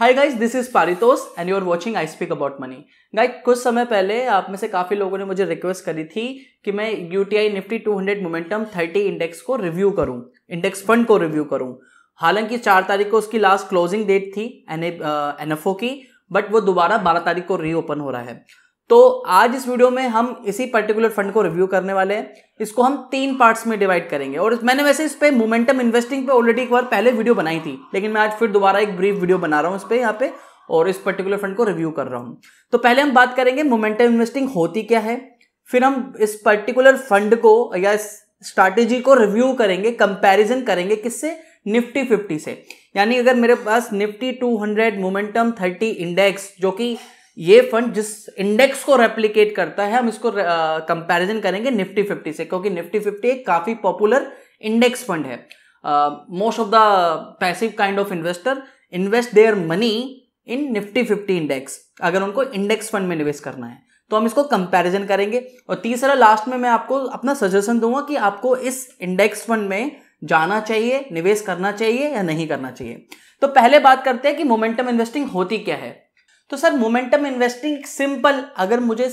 hi guys this is Paritosh and you are watching I speak about money guys कुछ समय पहले आप में से काफ़ी लोगों ने मुझे रिक्वेस्ट करी थी कि मैं U T I Nifty two hundred momentum thirty index को रिव्यू करूं इंडेक्स फंड को रिव्यू करूं हालांकि चार तारीख को उसकी लास्ट क्लोजिंग डेट थी एन एफ ओ की बट वो दोबारा बारह तारीख को रीओपन हो रहा है तो आज इस वीडियो में हम इसी पर्टिकुलर फंड को रिव्यू करने वाले हैं इसको हम तीन पार्ट्स में डिवाइड करेंगे और मैंने वैसे इस पर मोमेंटम इन्वेस्टिंग पे ऑलरेडी एक बार पहले वीडियो बनाई थी लेकिन मैं आज फिर दोबारा एक ब्रीफ वीडियो बना रहा हूँ इस पर यहाँ पे और इस पर्टिकुलर फंड को रिव्यू कर रहा हूँ तो पहले हम बात करेंगे मोमेंटम इन्वेस्टिंग होती क्या है फिर हम इस पर्टिकुलर फंड को या इस स्ट्रैटेजी को रिव्यू करेंगे कंपैरिजन करेंगे किससे निफ्टी फिफ्टी से यानी अगर मेरे पास निफ्टी 200 मोमेंटम 30 इंडेक्स जो कि ये फंड जिस इंडेक्स को रेप्लीकेट करता है हम इसको कंपैरिजन करेंगे निफ्टी फिफ्टी से क्योंकि निफ्टी फिफ्टी एक काफ़ी पॉपुलर इंडेक्स फंड है most of the passive kind of investor invest their money in Nifty fifty index अगर उनको इंडेक्स फंड में निवेश करना है तो हम इसको कंपैरिजन करेंगे और तीसरा लास्ट में मैं आपको अपना सजेशन दूंगा कि आपको इस इंडेक्स फंड में जाना चाहिए निवेश करना चाहिए या नहीं करना चाहिए तो पहले बात करते हैं कि मोमेंटम इन्वेस्टिंग होती क्या है तो सर मोमेंटम इन्वेस्टिंग सिंपल अगर मुझे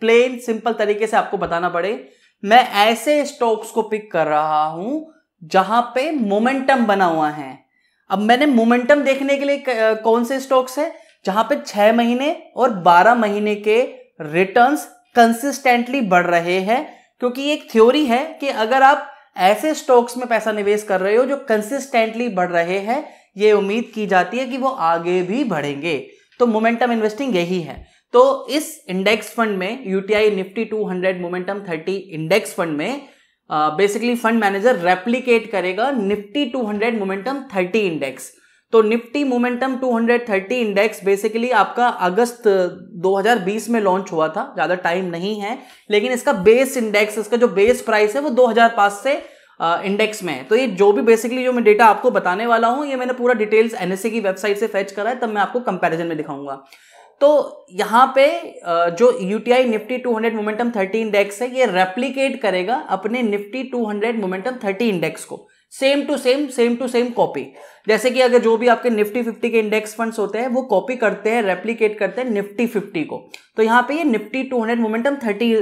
प्लेन सिंपल तरीके से आपको बताना पड़े मैं ऐसे स्टॉक्स को पिक कर रहा हूं जहां पे मोमेंटम बना हुआ है अब मैंने मोमेंटम देखने के लिए कौन से स्टॉक्स है जहां पे छह महीने और बारह महीने के रिटर्न्स कंसिस्टेंटली बढ़ रहे हैं क्योंकि एक थ्योरी है कि अगर आप ऐसे स्टॉक्स में पैसा निवेश कर रहे हो जो कंसिस्टेंटली बढ़ रहे हैं ये उम्मीद की जाती है कि वो आगे भी बढ़ेंगे तो मोमेंटम इन्वेस्टिंग यही है तो इस इंडेक्स फंड में UTI Nifty 200 momentum 30 index fund में बेसिकली फंड मैनेजर रेप्लीकेट करेगा निफ्टी 200 मोमेंटम 30 इंडेक्स तो निफ्टी मोमेंटम 230 इंडेक्स बेसिकली आपका अगस्त 2020 में लॉन्च हुआ था ज़्यादा टाइम नहीं है लेकिन इसका बेस इंडेक्स इसका जो बेस प्राइस है वो 2005 से इंडेक्स में तो ये जो भी बेसिकली जो मैं डेटा आपको बताने वाला हूँ ये मैंने पूरा डिटेल्स एनएससी e की वेबसाइट से फैच करा है तब मैं आपको कंपेरिजन में दिखाऊंगा तो यहाँ पे जो U Nifty two hundred momentum thirty index है ये रेप्लीकेट करेगा अपने Nifty two hundred momentum thirty index को same to same same to same copy जैसे कि अगर जो भी आपके निफ्टी फिफ्टी के इंडेक्स फंड्स होते हैं वो कॉपी करते हैं रेप्लीकेट करते हैं निफ्टी फिफ्टी को तो यहाँ पे ये Nifty two hundred momentum thirty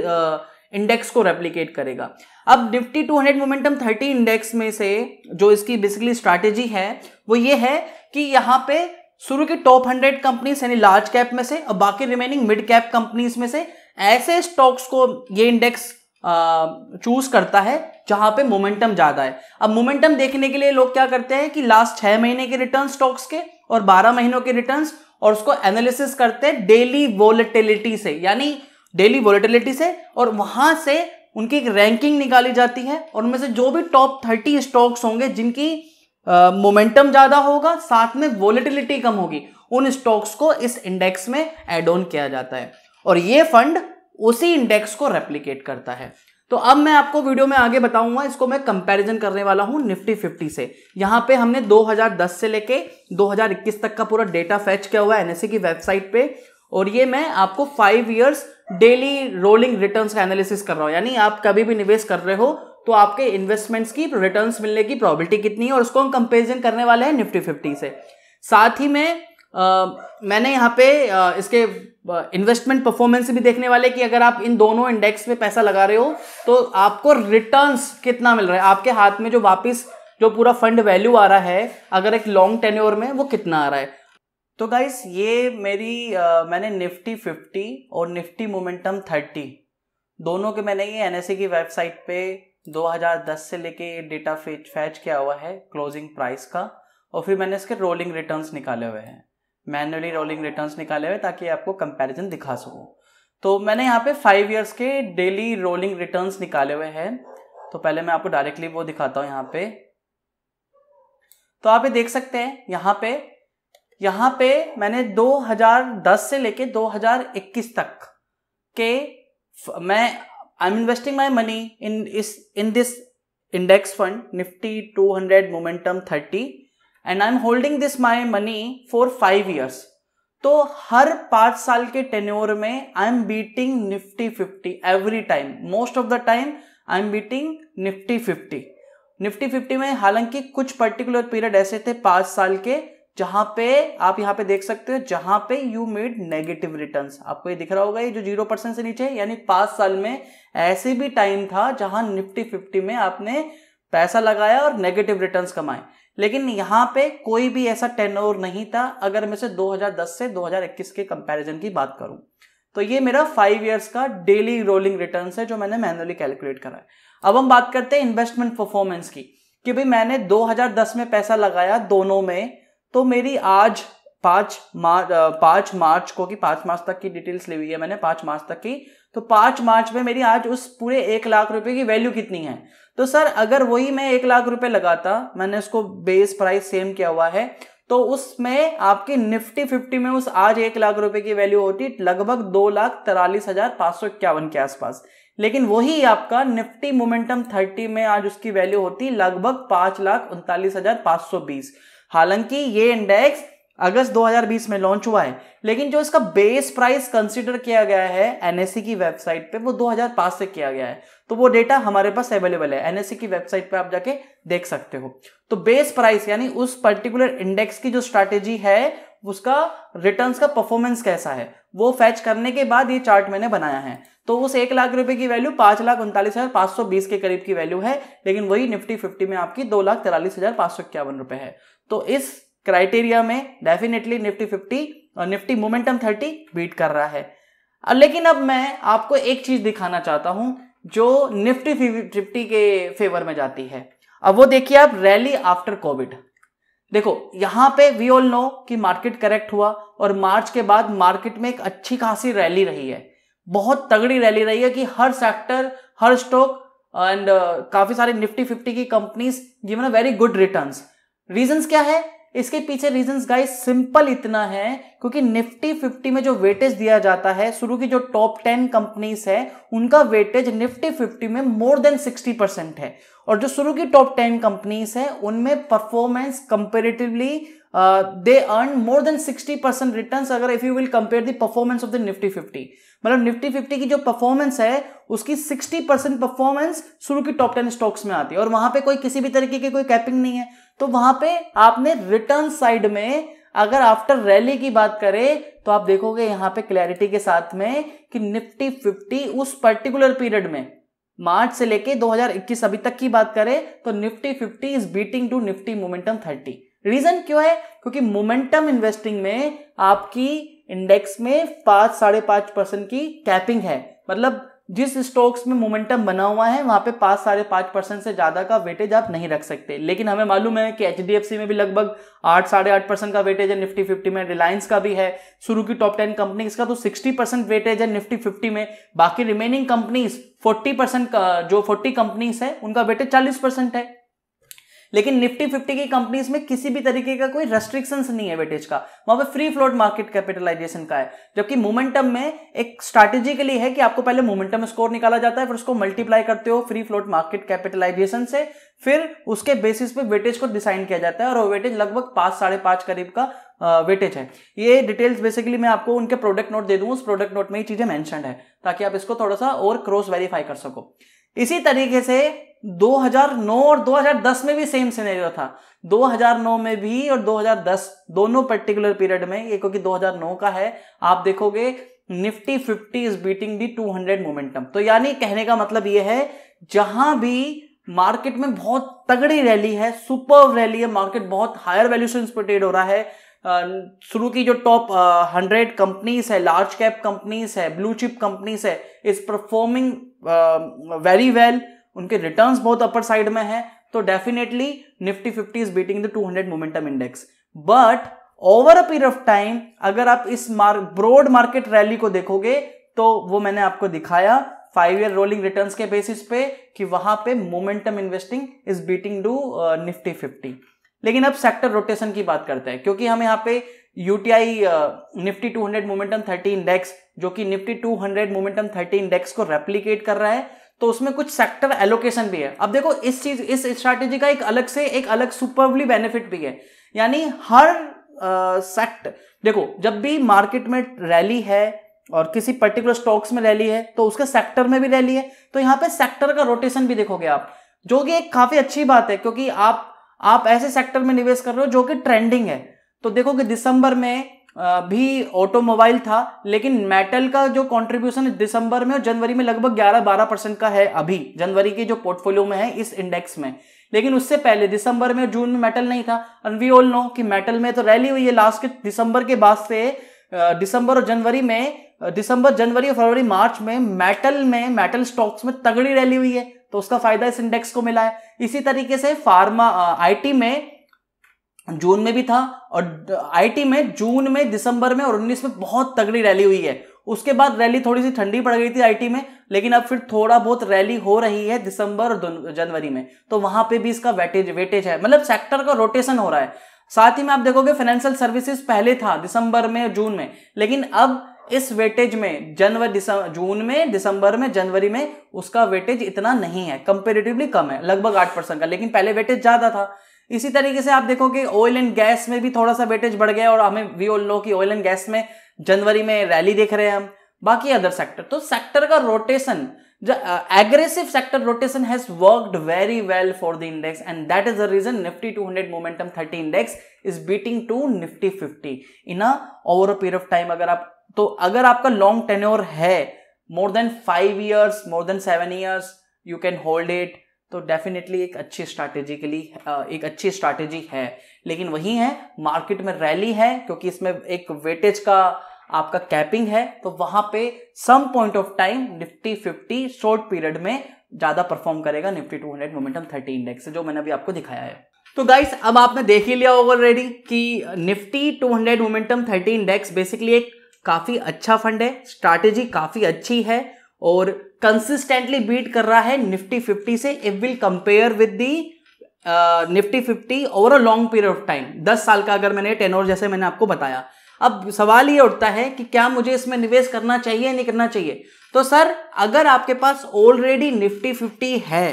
index को रेप्लीकेट करेगा अब निफ्टी 200 मोमेंटम 30 इंडेक्स में से जो इसकी बेसिकली स्ट्रैटेजी है वो ये है कि यहाँ पे शुरू की टॉप 100 कंपनीज यानी लार्ज कैप में से और बाकी रिमेनिंग मिड कैप कंपनीज में से ऐसे स्टॉक्स को ये इंडेक्स चूज करता है जहां पे मोमेंटम ज्यादा है अब मोमेंटम देखने के लिए लोग क्या करते हैं कि लास्ट छह महीने के रिटर्न स्टॉक्स के और बारह महीनों के रिटर्न और उसको एनालिसिस करते हैं डेली वॉलिटिलिटी से यानी डेली वॉलिटिलिटी से और वहां से उनकी एक रैंकिंग निकाली जाती है और उनमें से जो भी टॉप थर्टी स्टॉक्स होंगे जिनकी मोमेंटम ज़्यादा होगा साथ में वॉलिटिलिटी कम होगी उन स्टॉक्स को इस इंडेक्स में एड ऑन किया जाता है और ये फंड उसी इंडेक्स को रेप्लीकेट करता है तो अब मैं आपको वीडियो में आगे बताऊंगा इसको मैं कंपैरिजन करने वाला हूं निफ्टी 50 से यहां पे हमने 2010 से लेके 2021 तक का पूरा डेटा फैच किया हुआ है एनएससी e की वेबसाइट पे और ये मैं आपको five years daily rolling returns का एनालिसिस कर रहा हूँ यानी आप कभी भी निवेश कर रहे हो तो आपके इन्वेस्टमेंट्स की रिटर्न मिलने की प्रॉबिलिटी कितनी है और उसको हम कंपेरिजन करने वाले हैं निफ्टी फिफ्टी से साथ ही में आ, मैंने यहाँ पे आ, इसके इन्वेस्टमेंट परफॉर्मेंस भी देखने वाले कि अगर आप इन दोनों इंडेक्स में पैसा लगा रहे हो तो आपको रिटर्न्स कितना मिल रहा है आपके हाथ में जो वापस जो पूरा फंड वैल्यू आ रहा है अगर एक लॉन्ग टेन्योर में वो कितना आ रहा है तो गाइस ये मेरी आ, मैंने निफ्टी फिफ्टी और निफ्टी मोमेंटम थर्टी दोनों के मैंने ये एन e की वेबसाइट पे 2010 से लेके डेटा फेच फैच किया हुआ है क्लोजिंग प्राइस का और फिर मैंने इसके रोलिंग रिटर्न्स निकाले हुए हैं मैनुअली रोलिंग रिटर्न्स निकाले हुए ताकि आपको कंपैरिजन दिखा सको तो मैंने यहाँ पे फाइव इयर्स के डेली रोलिंग रिटर्न्स निकाले हुए हैं तो पहले मैं आपको डायरेक्टली वो दिखाता हूँ यहाँ पे तो आप ये देख सकते हैं यहाँ पे यहां पे मैंने 2010 से लेके 2021 तक के मैं I am investing my money in इस in this index fund Nifty 200 momentum 30 and I am holding this my money for five years तो हर पांच साल के टेन्योर में I am beating Nifty 50 every time most of the time I am beating Nifty 50 Nifty 50 में हालांकि कुछ particular period ऐसे थे पांच साल के जहां पे आप यहां पे देख सकते हो जहां पे यू मेड नेगेटिव रिटर्न आपको ये दिख रहा होगा ये जो जीरो परसेंट से नीचे यानी पांच साल में ऐसे भी टाइम था जहां निफ्टी फिफ्टी में आपने पैसा लगाया और नेगेटिव रिटर्न्स कमाए लेकिन यहाँ पे कोई भी ऐसा टेन नहीं था अगर मैं से 2010 से 2021 के कंपैरिजन की बात करूं तो ये मेरा फाइव इयर्स का डेली रोलिंग रिटर्न है जो मैंने मैनुअली कैलकुलेट करा है अब हम बात करते हैं इन्वेस्टमेंट परफॉर्मेंस की कि भाई मैंने 2010 में पैसा लगाया दोनों में तो मेरी आज पाँच मार्च पाँच मार्च को कि पाँच मार्च तक की डिटेल्स ली हुई है मैंने पाँच मार्च तक की तो पाँच मार्च में मेरी आज उस पूरे एक लाख रुपए की वैल्यू कितनी है तो सर अगर वही मैं एक लाख रुपए लगाता मैंने उसको बेस प्राइस सेम किया हुआ है तो उसमें आपकी निफ्टी फिफ्टी में उस आज एक लाख रुपए की वैल्यू होती लगभग दो लाख तिरालीस हजार पांच सौ इक्यावन के आसपास लेकिन वही आपका निफ्टी मोमेंटम थर्टी में आज उसकी वैल्यू होती लगभग पांच लाख उनतालीस हजार पांच सौ बीस हालांकि ये इंडेक्स अगस्त 2020 में लॉन्च हुआ है लेकिन जो इसका बेस प्राइस कंसिडर किया गया है एनएससी की वेबसाइट पे वो 2005 से किया गया है तो वो डेटा हमारे पास अवेलेबल है एनएससी की वेबसाइट पे आप जाके देख सकते हो तो बेस प्राइस यानी उस पर्टिकुलर इंडेक्स की जो स्ट्रेटेजी है उसका रिटर्न्स का परफॉर्मेंस कैसा है वो फैच करने के बाद ये चार्ट मैंने बनाया है तो उस एक लाख रुपए की वैल्यू पांच लाख उनतालीस हजार पांच सौ बीस के करीब की वैल्यू है लेकिन वही निफ्टी फिफ्टी में आपकी दो लाख तिरालीस हजार पांच सौ इक्यावन रुपए है तो इस क्राइटेरिया में डेफिनेटली निफ्टी फिफ्टी और निफ्टी मोमेंटम थर्टी बीट कर रहा है लेकिन अब मैं आपको एक चीज दिखाना चाहता हूं जो निफ्टी फिफ्टी के फेवर में जाती है अब वो देखिए आप रैली आफ्टर कोविड देखो यहां पे वी ऑल नो कि मार्केट करेक्ट हुआ और मार्च के बाद मार्केट में एक अच्छी खासी रैली रही है बहुत तगड़ी रैली रही है कि हर सेक्टर हर स्टॉक एंड uh, काफी सारे निफ्टी फिफ्टी की companies given a very good returns reasons क्या है इसके पीछे रीजंस गाइस सिंपल इतना है क्योंकि निफ्टी 50 में जो वेटेज दिया जाता है शुरू की जो टॉप 10 कंपनीज है उनका वेटेज निफ्टी 50 में मोर देन 60 परसेंट है और जो शुरू की टॉप 10 कंपनीज है उनमें performance comparatively they earn more than 60 percent return अगर if you will compare the performance of the Nifty 50 मतलब निफ्टी 50 की जो परफॉर्मेंस है उसकी 60 परसेंट परफॉर्मेंस शुरू की टॉप 10 स्टॉक्स में आती है और वहां पे कोई किसी भी तरीके की कोई कैपिंग नहीं है तो वहां पे आपने रिटर्न साइड में अगर आफ्टर रैली की बात करें तो आप देखोगे यहां पे क्लैरिटी के साथ में कि निफ्टी 50 उस पर्टिकुलर पीरियड में मार्च से लेके 2021 अभी तक की बात करें तो Nifty 50 is beating to Nifty momentum 30 reason क्यों है क्योंकि मोमेंटम इन्वेस्टिंग में आपकी इंडेक्स में पांच साढ़े पांच परसेंट की कैपिंग है मतलब जिस स्टॉक्स में मोमेंटम बना हुआ है वहां पे पांच साढ़े पांच परसेंट से ज़्यादा का वेटेज आप नहीं रख सकते लेकिन हमें मालूम है कि एच में भी लगभग आठ साढ़े आठ परसेंट का वेटेज है निफ्टी फिफ्टी में रिलायंस का भी है शुरू की टॉप टेन कंपनी इसका तो सिक्सटी परसेंट वेटेज है निफ्टी फिफ्टी में बाकी रिमेनिंग कंपनीज फोर्टी परसेंट जो फोर्टी कंपनीज है उनका वेटेज चालीस परसेंट है लेकिन निफ्टी फिफ्टी की कंपनीज में किसी भी तरीके का कोई रेस्ट्रिक्शन नहीं है वेटेज का वहां पर फ्री फ्लोट मार्केट कैपिटलाइजेशन का है जबकि मोमेंटम में एक स्ट्रैटेजी के लिए है कि आपको पहले मोमेंटम स्कोर निकाला जाता है फिर उसको मल्टीप्लाई करते हो फ्री फ्लोट मार्केट कैपिटलाइजेशन से फिर उसके बेसिस पे वेटेज को डिसाइन किया जाता है और वो वेटेज लगभग पांच साढ़े पांच करीब का वेटेज है ये डिटेल्स बेसिकली मैं आपको उनके प्रोडक्ट नोट दे दूँ उस प्रोडक्ट नोट में ये चीजें मैंशन है ताकि आप इसको थोड़ा सा और क्रॉस वेरीफाई कर सको इसी तरीके से 2009 और 2010 में भी सेम सिनेरियो था 2009 में भी और 2010 दोनों पर्टिकुलर पीरियड में ये क्योंकि 2009 का है आप देखोगे Nifty 50 is beating the 200 momentum तो यानी कहने का मतलब ये है जहां भी मार्केट में बहुत तगड़ी रैली है सुपर रैली है मार्केट बहुत हायर वैल्यूशन पर ट्रेड हो रहा है शुरू की जो टॉप हंड्रेड कंपनीज है लार्ज कैप कंपनीज है ब्लू चिप कंपनीज है इज परफॉर्मिंग वेरी वेल उनके रिटर्न्स बहुत अपर साइड में है तो definitely Nifty fifty is beating the 200 momentum index but over a period of time अगर आप इस मार्क ब्रॉड मार्केट रैली को देखोगे तो वो मैंने आपको दिखाया फाइव ईयर रोलिंग रिटर्न्स के बेसिस पे कि वहां पे momentum investing is beating to Nifty fifty लेकिन अब सेक्टर रोटेशन की बात करते हैं क्योंकि हम यहाँ पे UTI Nifty 200 momentum thirty index जो कि निफ्टी 200 मोमेंटम थर्टी इंडेक्स को रेप्लीकेट कर रहा है तो उसमें कुछ सेक्टर एलोकेशन भी है अब देखो इस चीज इस स्ट्रैटेजी का एक अलग से एक अलग सुपरवली बेनिफिट भी है यानी हर सेक्टर देखो जब भी मार्केट में रैली है और किसी पर्टिकुलर स्टॉक्स में रैली है तो उसके सेक्टर में भी रैली है तो यहाँ पे सेक्टर का रोटेशन भी देखोगे आप जो कि एक काफी अच्छी बात है क्योंकि आप आप ऐसे सेक्टर में निवेश कर रहे हो जो कि ट्रेंडिंग है तो देखो कि दिसंबर में भी ऑटोमोबाइल था लेकिन मेटल का जो कंट्रीब्यूशन दिसंबर में और जनवरी में लगभग 11-12 परसेंट का है अभी जनवरी के जो पोर्टफोलियो में है इस इंडेक्स में लेकिन उससे पहले दिसंबर में और जून में मेटल नहीं था एंड वी ऑल नो कि मेटल में तो रैली हुई है लास्ट के दिसंबर के बाद से दिसंबर और जनवरी में दिसंबर जनवरी और फरवरी मार्च में मेटल में मेटल स्टॉक्स में तगड़ी रैली हुई है तो उसका फायदा इस इंडेक्स को मिला है इसी तरीके से फार्मा आईटी में जून में भी था और आईटी में जून में दिसंबर में और 19 में बहुत तगड़ी रैली हुई है उसके बाद रैली थोड़ी सी ठंडी पड़ गई थी आईटी में लेकिन अब फिर थोड़ा बहुत रैली हो रही है दिसंबर और जनवरी में तो वहां पे भी इसका वेटेज वेटेज है मतलब सेक्टर का रोटेशन हो रहा है साथ ही में आप देखोगे फाइनेंशियल सर्विसेज पहले था दिसंबर में जून में लेकिन अब इस वेटेज में जनवरी जून में दिसंबर में जनवरी में उसका वेटेज इतना नहीं है कंपेरेटिवली कम है लगभग आठ परसेंट का लेकिन पहले वेटेज ज्यादा था इसी तरीके से आप देखो कि ऑयल एंड गैस में भी थोड़ा सा वेटेज बढ़ गया और हमें वी ऑल नो कि ऑयल एंड गैस में जनवरी में रैली देख रहे हैं हम बाकी अदर सेक्टर तो सेक्टर का rotation aggressive sector rotation has worked very well for the index and that is the reason Nifty two hundred momentum thirty index is beating to Nifty fifty in over a period of time अगर आप तो अगर आपका long tenure है more than five years more than seven years you can hold it तो definitely एक अच्छी strategy के लिए एक अच्छी स्ट्रैटेजी है लेकिन वही है मार्केट में रैली है क्योंकि इसमें एक वेटेज का आपका कैपिंग है तो वहां पे some point of time Nifty fifty short period में ज्यादा परफॉर्म करेगा Nifty two hundred momentum thirty index जो मैंने अभी आपको दिखाया है तो गाइस अब आपने देख ही लिया ऑलरेडी कि Nifty two hundred momentum thirty index basically एक काफ़ी अच्छा फंड है स्ट्रैटेजी काफ़ी अच्छी है और कंसिस्टेंटली बीट कर रहा है निफ्टी फिफ्टी से if will compare with the Nifty fifty over a long period of time दस साल का अगर मैंने टेन और जैसे मैंने आपको बताया अब सवाल ये उठता है कि क्या मुझे इसमें निवेश करना चाहिए नहीं करना चाहिए तो सर अगर आपके पास ऑलरेडी निफ्टी फिफ्टी है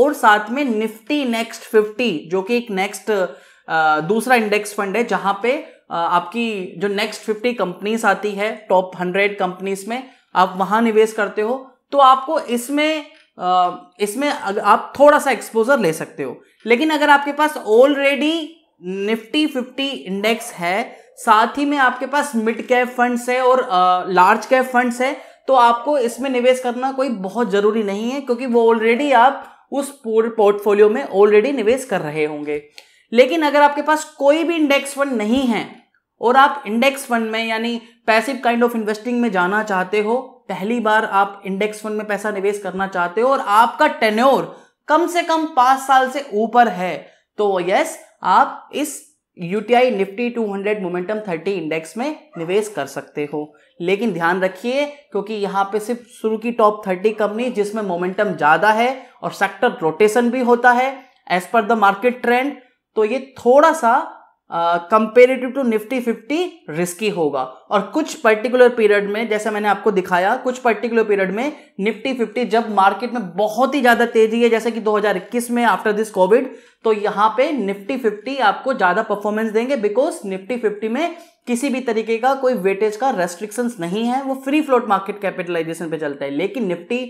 और साथ में निफ्टी नेक्स्ट फिफ्टी जो कि एक नेक्स्ट uh, दूसरा इंडेक्स फंड है जहां पे आपकी जो नेक्स्ट फिफ्टी कंपनीज आती है टॉप हंड्रेड कंपनीज में आप वहां निवेश करते हो तो आपको इसमें इसमें आप थोड़ा सा एक्सपोजर ले सकते हो लेकिन अगर आपके पास ऑलरेडी निफ्टी फिफ्टी इंडेक्स है साथ ही में आपके पास मिड कैप फंड्स है और लार्ज कैप फंड्स है तो आपको इसमें निवेश करना कोई बहुत जरूरी नहीं है क्योंकि वो ऑलरेडी आप उस पूरे पोर्टफोलियो में ऑलरेडी निवेश कर रहे होंगे लेकिन अगर आपके पास कोई भी इंडेक्स फंड नहीं है और आप इंडेक्स फंड में यानी पैसिव काइंड ऑफ इन्वेस्टिंग में जाना चाहते हो पहली बार आप इंडेक्स फंड में पैसा निवेश करना चाहते हो और आपका टेन्योर कम से कम पांच साल से ऊपर है तो यस आप इस यूटीआई निफ्टी 200 मोमेंटम 30 इंडेक्स में निवेश कर सकते हो लेकिन ध्यान रखिए क्योंकि यहाँ पे सिर्फ शुरू की टॉप 30 कंपनी जिसमें मोमेंटम ज़्यादा है और सेक्टर रोटेशन भी होता है as per the market trend तो ये थोड़ा सा comparative to Nifty fifty risky होगा और कुछ पर्टिकुलर पीरियड में जैसा मैंने आपको दिखाया कुछ पर्टिकुलर पीरियड में निफ्टी फिफ्टी जब मार्केट में बहुत ही ज्यादा तेजी है जैसे कि 2021 में आफ्टर दिस कोविड तो यहां पे निफ्टी फिफ्टी आपको ज्यादा परफॉर्मेंस देंगे बिकॉज निफ्टी फिफ्टी में किसी भी तरीके का कोई वेटेज का रेस्ट्रिक्शंस नहीं है वो फ्री फ्लोट मार्केट कैपिटलाइजेशन पे चलता है लेकिन Nifty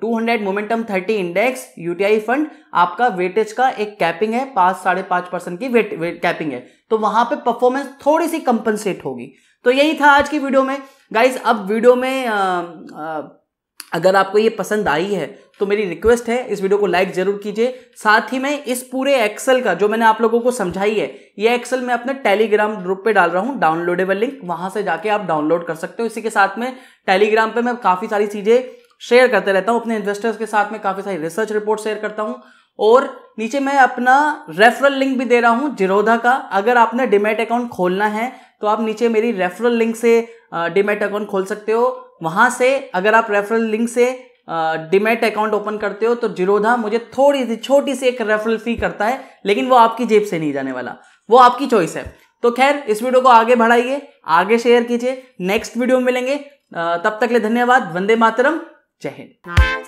200 momentum 30 index UTI fund आपका वेटेज का एक कैपिंग है पांच साढ़े पांच परसेंट की वेट, वेट कैपिंग है तो वहां पे परफॉर्मेंस थोड़ी सी कंपनसेट होगी तो यही था आज की वीडियो में गाइज अब वीडियो में आ, आ, अगर आपको ये पसंद आई है तो मेरी रिक्वेस्ट है इस वीडियो को लाइक जरूर कीजिए साथ ही मैं इस पूरे एक्सेल का जो मैंने आप लोगों को समझाई है ये एक्सेल मैं अपने टेलीग्राम ग्रुप पे डाल रहा हूँ डाउनलोडेबल लिंक वहां से जाके आप डाउनलोड कर सकते हो इसी के साथ में टेलीग्राम पे मैं काफी सारी चीजें शेयर करते रहता हूँ अपने इन्वेस्टर्स के साथ में काफ़ी सारी रिसर्च रिपोर्ट शेयर करता हूँ और नीचे मैं अपना रेफरल लिंक भी दे रहा हूँ जिरोधा का अगर आपने डिमेट अकाउंट खोलना है तो आप नीचे मेरी रेफरल लिंक से डिमेट अकाउंट खोल सकते हो वहाँ से अगर आप रेफरल लिंक से डिमेट अकाउंट ओपन करते हो तो जिरोधा मुझे थोड़ी सी छोटी सी एक रेफरल फी करता है लेकिन वो आपकी जेब से नहीं जाने वाला वो आपकी चॉइस है तो खैर इस वीडियो को आगे बढ़ाइए आगे शेयर कीजिए नेक्स्ट वीडियो में मिलेंगे तब तक ले धन्यवाद वंदे मातरम जय